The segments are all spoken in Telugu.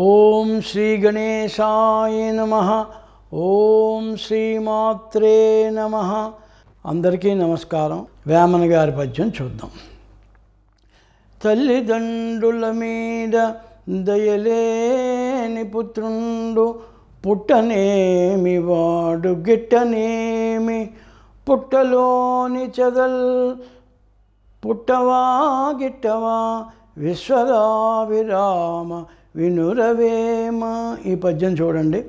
ఓం శ్రీ గణేశాయ నమ ఓం శ్రీమాత్రే నమ అందరికీ నమస్కారం వేమన గారి పద్యం చూద్దాం తల్లిదండ్రుల మీద దయలేని పుత్రుండు పుట్టనేమి వాడు గిట్టనేమి పుట్టలోని చదల్ పుట్టవా గిట్టవా విశ్వరావిరామ వినురవేమ ఈ పద్యం చూడండి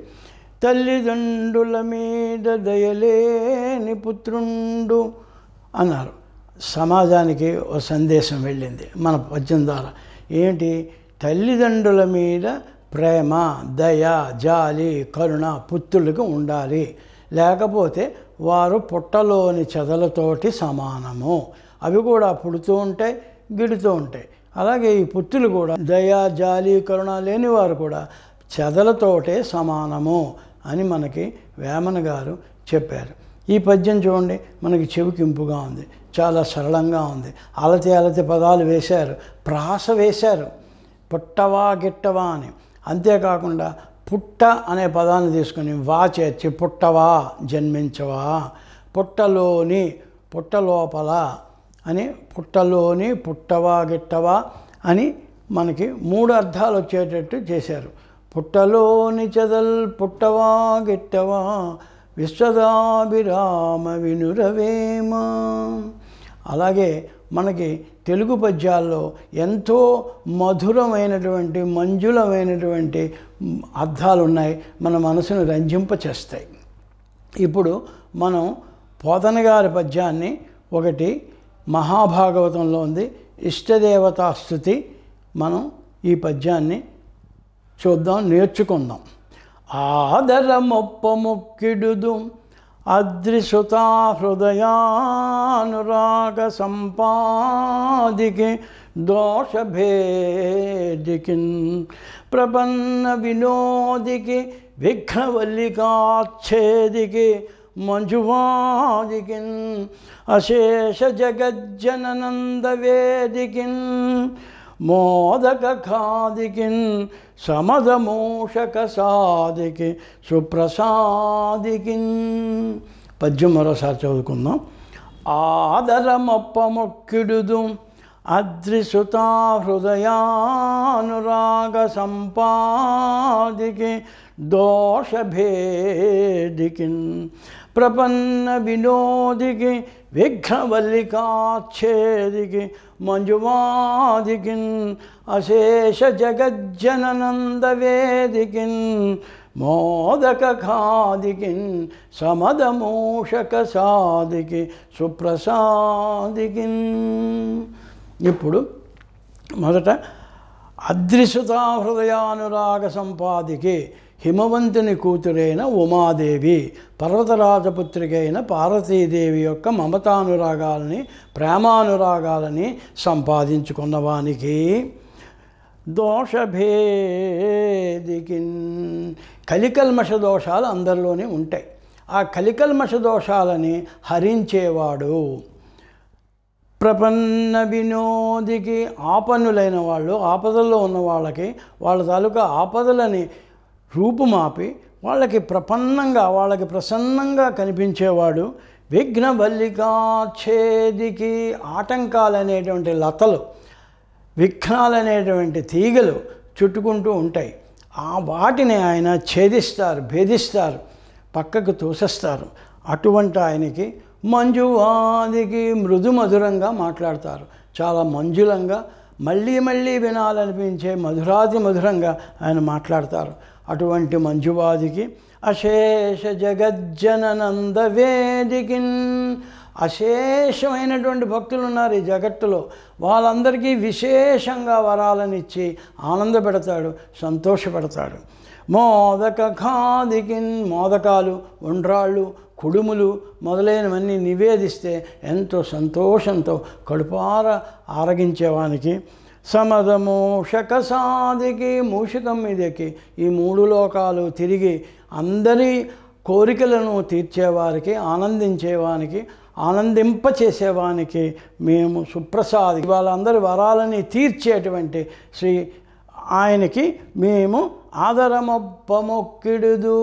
తల్లిదండ్రుల మీద దయలేని పుత్రుండు అన్నారు సమాజానికి ఒక సందేశం వెళ్ళింది మన పద్యం ద్వారా ఏంటి తల్లిదండ్రుల మీద ప్రేమ దయ జాలి కరుణ పుత్రులకు ఉండాలి లేకపోతే వారు పుట్టలోని చెదలతోటి సమానము అవి కూడా పుడుతూ ఉంటాయి గిడుతూ ఉంటాయి అలాగే ఈ పుత్రులు కూడా దయా జాలి కరుణ లేనివారు కూడా చెదలతోటే సమానము అని మనకి వేమన గారు చెప్పారు ఈ పద్యం చూడండి మనకి చెవికింపుగా ఉంది చాలా సరళంగా ఉంది అలతి అలతి పదాలు వేశారు ప్రాస వేశారు పుట్టవా గిట్టవా అని అంతేకాకుండా పుట్ట అనే పదాన్ని తీసుకుని వా చేర్చి పుట్టవా జన్మించవా పుట్టలోని పుట్టలోపల అని పుట్టలోని పుట్టవా గిట్టవా అని మనకి మూడు అర్థాలు వచ్చేటట్టు చేశారు పుట్టలోని చెదల్ పుట్టవా గిట్టవా విశ్వదాభిరామ వినురవేమ అలాగే మనకి తెలుగు పద్యాల్లో ఎంతో మధురమైనటువంటి మంజులమైనటువంటి అర్థాలు ఉన్నాయి మన మనసును రంజింపచేస్తాయి ఇప్పుడు మనం పోతనగారి పద్యాన్ని ఒకటి మహాభాగవతంలో ఉంది ఇష్టదేవతాస్థుతి మనం ఈ పద్యాన్ని చూద్దాం నేర్చుకుందాం ఆదరమొప్పముక్కిడుదు అద్రిసుతా హృదయానురాగ సంపాదికి దోషభేదికి ప్రపన్న వినోదికి విఘ్నవల్లికాచ్ఛేదికి మంజువాదికిన్ అశేష జగజ్జననందవేదికిన్ మోదక ఖాదికిన్ సమదమూషక సాదికి సుప్రసాదికిన్ పద్యం మరోసారి చదువుకుందాం ఆదరమొప్పమొక్కిడుదు అద్రిసుతా హృదయానురాగ సంపాదికి దోషభేదికిన్ ಪ್ರಪನ್ನ ವಿನೋದಿಗೆ ವಿಘ್ನವಲ್ಲಿಕಾಚ್ಛೇದಿಗೆ ಮಂಜುವಾದಿಗಿನ್ ಅಶೇಷ ಜಗಜ್ಜನನಂದವೇದಿಗಿನ್ మోదక ఖాదికిన్ సమదమూషక సాదికి సుప్రసాదికిన్ ఇప్పుడు మొదట అదృశ్యతా హృదయానురాగ సంపాదికి హిమవంతుని కూతురైన ఉమాదేవి పర్వతరాజపుత్రికైన పార్వతీదేవి యొక్క మమతానురాగాలని ప్రేమానురాగాలని సంపాదించుకున్నవానికి దోషభేదికి కలికల్మష దోషాలు అందరిలోనే ఉంటాయి ఆ కలికల్మష దోషాలని హరించేవాడు ప్రపన్న వినోదికి ఆపన్నులైన వాళ్ళు ఆపదల్లో ఉన్న వాళ్ళకి వాళ్ళ తాలూకా ఆపదలని రూపుమాపి వాళ్ళకి ప్రపన్నంగా వాళ్ళకి ప్రసన్నంగా కనిపించేవాడు విఘ్నబల్లికాఛేదికి ఆటంకాలు అనేటువంటి లతలు విఘ్నాలు అనేటువంటి తీగలు చుట్టుకుంటూ ఉంటాయి ఆ వాటిని ఆయన ఛేదిస్తారు భేదిస్తారు పక్కకు తోసేస్తారు అటువంటి ఆయనకి మంజువాదికి మృదు మధురంగా మాట్లాడతారు చాలా మంజులంగా మళ్ళీ మళ్ళీ వినాలనిపించే మధురాతి మధురంగా ఆయన మాట్లాడతారు అటువంటి మంజువాదికి అశేష వేదికి అశేషమైనటువంటి భక్తులు ఉన్నారు ఈ జగత్తులో వాళ్ళందరికీ విశేషంగా వరాలనిచ్చి ఆనందపెడతాడు సంతోషపెడతాడు మోదక ఖాదికిన్ మోదకాలు ఉండ్రాళ్ళు కుడుములు మొదలైనవన్నీ నివేదిస్తే ఎంతో సంతోషంతో కడుపార ఆరగించేవానికి సమదము సాధికి మూషికం మీదకి ఈ మూడు లోకాలు తిరిగి అందరి కోరికలను తీర్చేవారికి ఆనందించేవానికి ఆనందింపచేసేవానికి మేము సుప్రసాద్ వాళ్ళందరి వరాలని తీర్చేటువంటి శ్రీ ఆయనకి మేము ఆదరమొప్పమొక్కిడుదు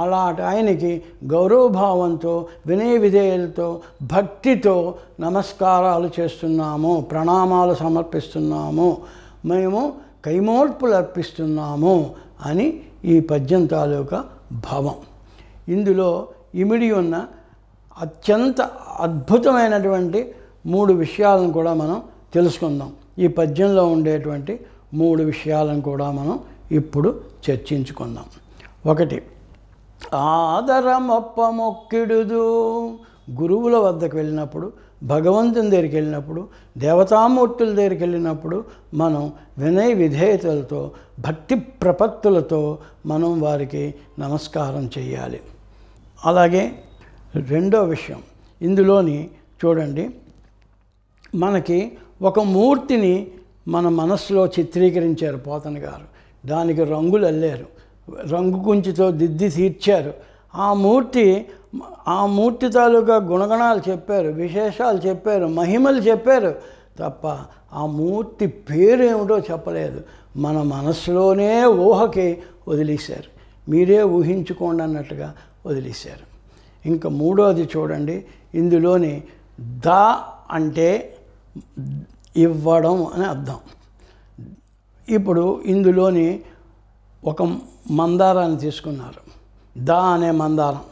అలా ఆయనకి గౌరవభావంతో వినయ విధేయులతో భక్తితో నమస్కారాలు చేస్తున్నాము ప్రణామాలు సమర్పిస్తున్నాము మేము కైమోర్పులు అర్పిస్తున్నాము అని ఈ పద్యం తాలూకా భావం ఇందులో ఇమిడి ఉన్న అత్యంత అద్భుతమైనటువంటి మూడు విషయాలను కూడా మనం తెలుసుకుందాం ఈ పద్యంలో ఉండేటువంటి మూడు విషయాలను కూడా మనం ఇప్పుడు చర్చించుకుందాం ఒకటి ఆదరమొప్ప మొక్కిడుదు గురువుల వద్దకు వెళ్ళినప్పుడు భగవంతుని దగ్గరికి వెళ్ళినప్పుడు దేవతామూర్తుల దగ్గరికి వెళ్ళినప్పుడు మనం వినయ విధేయతలతో భక్తి ప్రపత్తులతో మనం వారికి నమస్కారం చేయాలి అలాగే రెండో విషయం ఇందులోని చూడండి మనకి ఒక మూర్తిని మన మనస్సులో చిత్రీకరించారు పోతన గారు దానికి రంగులు అల్లారు రంగు కుంచుతో దిద్ది తీర్చారు ఆ మూర్తి ఆ మూర్తి తాలూకా గుణగణాలు చెప్పారు విశేషాలు చెప్పారు మహిమలు చెప్పారు తప్ప ఆ మూర్తి పేరేమిటో చెప్పలేదు మన మనసులోనే ఊహకి వదిలేశారు మీరే ఊహించుకోండి అన్నట్టుగా వదిలేశారు ఇంకా మూడోది చూడండి ఇందులోని ద అంటే ఇవ్వడం అని అర్థం ఇప్పుడు ఇందులోని ఒక మందారాన్ని తీసుకున్నారు దా అనే మందారం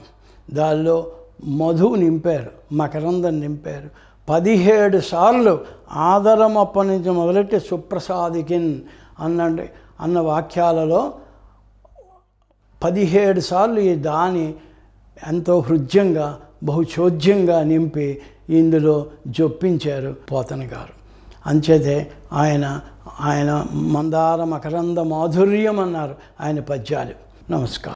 దానిలో మధు నింపారు మకరందం నింపారు పదిహేడు సార్లు ఆదరం అప్పటి నుంచి మొదలెట్టి సుప్రసాదికిన్ అన్నండి అన్న వాక్యాలలో పదిహేడు సార్లు ఈ దాని ఎంతో హృద్యంగా బహుచోద్యంగా నింపి ఇందులో జొప్పించారు పోతన గారు అంచేతే ఆయన ఆయన మందార మకరంద మాధుర్యం అన్నారు ఆయన పద్యాలు నమస్కారం